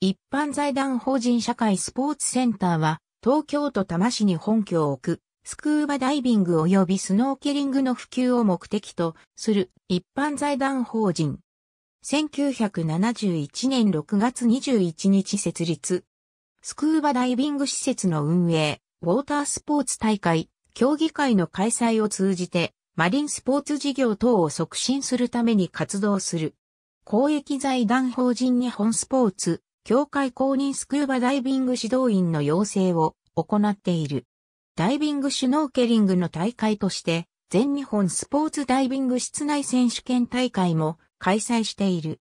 一般財団法人社会スポーツセンターは、東京都多摩市に本拠を置く、スクーバダイビング及びスノーケリングの普及を目的とする一般財団法人。1971年6月21日設立。スクーバダイビング施設の運営、ウォータースポーツ大会、競技会の開催を通じて、マリンスポーツ事業等を促進するために活動する。公益財団法人日本スポーツ協会公認スクーバダイビング指導員の養成を行っている。ダイビングシュノーケリングの大会として、全日本スポーツダイビング室内選手権大会も開催している。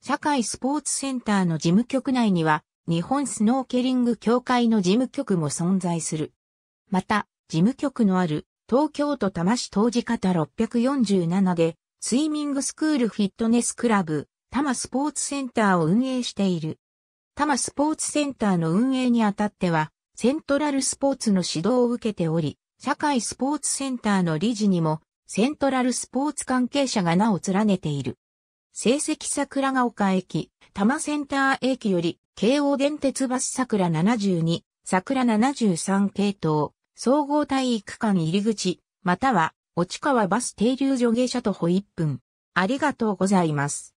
社会スポーツセンターの事務局内には、日本スノーケリング協会の事務局も存在する。また、事務局のある東京都多摩市当時方647で、スイミングスクールフィットネスクラブ、多摩スポーツセンターを運営している。多摩スポーツセンターの運営にあたっては、セントラルスポーツの指導を受けており、社会スポーツセンターの理事にも、セントラルスポーツ関係者が名を連ねている。成績桜ヶ丘駅、多摩センター駅より、京王電鉄バス桜72、桜73系統、総合体育館入り口、または、落川バス停留所下車徒歩1分。ありがとうございます。